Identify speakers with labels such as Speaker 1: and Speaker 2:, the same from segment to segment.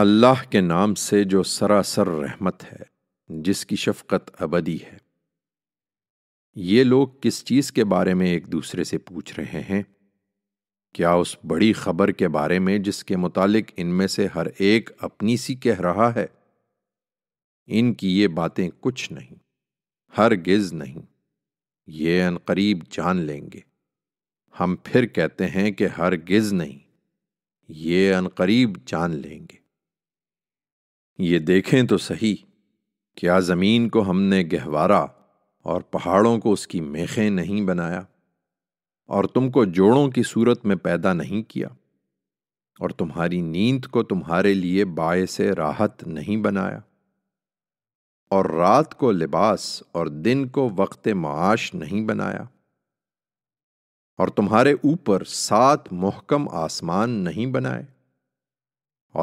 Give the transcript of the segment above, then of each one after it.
Speaker 1: अल्लाह के नाम से जो सरासर रहमत है जिसकी शफकत अबदी है ये लोग किस चीज़ के बारे में एक दूसरे से पूछ रहे हैं क्या उस बड़ी खबर के बारे में जिसके मुतालिक इनमें से हर एक अपनी सी कह रहा है इनकी ये बातें कुछ नहीं हरगिज नहीं ये अनकरीब जान लेंगे हम फिर कहते हैं कि हरगिज नहीं ये अनकरीब जान लेंगे ये देखें तो सही क्या ज़मीन को हमने गहवारा और पहाड़ों को उसकी मेखें नहीं बनाया और तुमको जोड़ों की सूरत में पैदा नहीं किया और तुम्हारी नींद को तुम्हारे लिए बाय से राहत नहीं बनाया और रात को लिबास और दिन को वक्त माश नहीं बनाया और तुम्हारे ऊपर सात मोहकम आसमान नहीं बनाए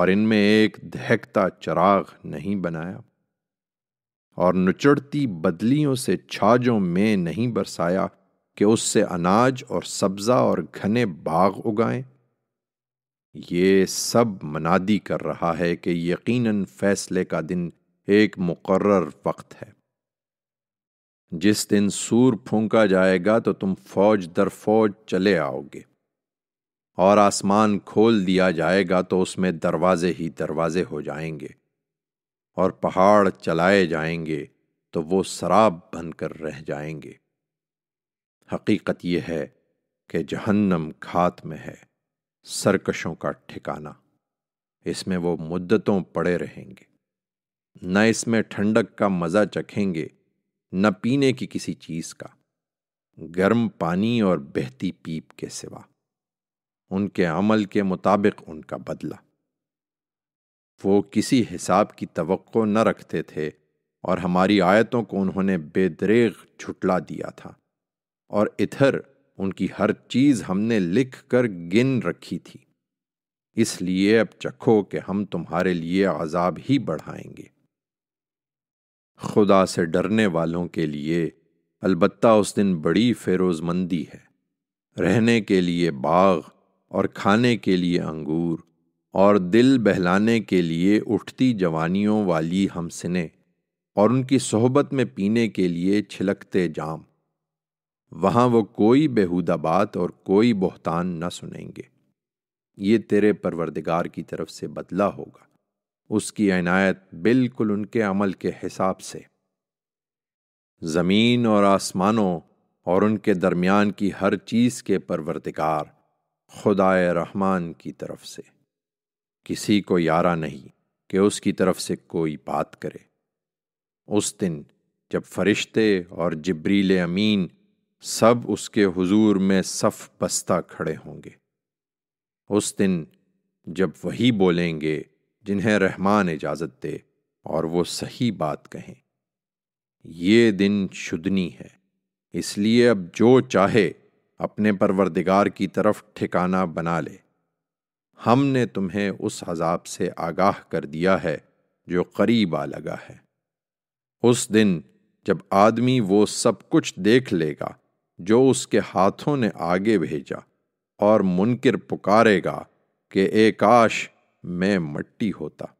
Speaker 1: और इनमें एक दहकता चराग नहीं बनाया और नुचड़ती बदलियों से छाजों में नहीं बरसाया कि उससे अनाज और सब्जा और घने बाग उगाएं ये सब मनादी कर रहा है कि यकीनन फैसले का दिन एक मुकर्र वक्त है जिस दिन सूर फूंका जाएगा तो तुम फौज दर फौज चले आओगे और आसमान खोल दिया जाएगा तो उसमें दरवाजे ही दरवाजे हो जाएंगे और पहाड़ चलाए जाएंगे तो वो शराब बनकर रह जाएंगे हकीकत यह है कि जहन्नम खात में है सरकशों का ठिकाना इसमें वो मुद्दतों पड़े रहेंगे न इसमें ठंडक का मज़ा चखेंगे न पीने की किसी चीज़ का गर्म पानी और बहती पीप के सिवा उनके अमल के मुताबिक उनका बदला वो किसी हिसाब की तवक्को न रखते थे और हमारी आयतों को उन्होंने बेदरेग झुटला दिया था और इधर उनकी हर चीज़ हमने लिख कर गिन रखी थी इसलिए अब चखो कि हम तुम्हारे लिए आज़ाब ही बढ़ाएंगे खुदा से डरने वालों के लिए अलबत्ता उस दिन बड़ी फेरोजमंदी है रहने के लिए बाग और खाने के लिए अंगूर और दिल बहलाने के लिए उठती जवानियों वाली हमसने और उनकी सोहबत में पीने के लिए छिलकते जाम वहाँ वो कोई बेहुदा बात और कोई बहतान न सुनेंगे ये तेरे परवरदिगार की तरफ से बदला होगा उसकी अनायत बिल्कुल उनके अमल के हिसाब से ज़मीन और आसमानों और उनके दरमियान की हर चीज़ के परवरदिगार खुदाए रहमान की तरफ से किसी को यारा नहीं कि उसकी तरफ से कोई बात करे उस दिन जब फरिश्ते और जबरील अमीन सब उसके हुजूर में सफ़ बस्ता खड़े होंगे उस दिन जब वही बोलेंगे जिन्हें रहमान इजाज़त दे और वो सही बात कहें ये दिन शुदनी है इसलिए अब जो चाहे अपने परवरदिगार की तरफ ठिकाना बना ले हमने तुम्हें उस अजाब से आगाह कर दिया है जो करीब आ लगा है उस दिन जब आदमी वो सब कुछ देख लेगा जो उसके हाथों ने आगे भेजा और मुनकर पुकारेगा कि ए काश मैं मट्टी होता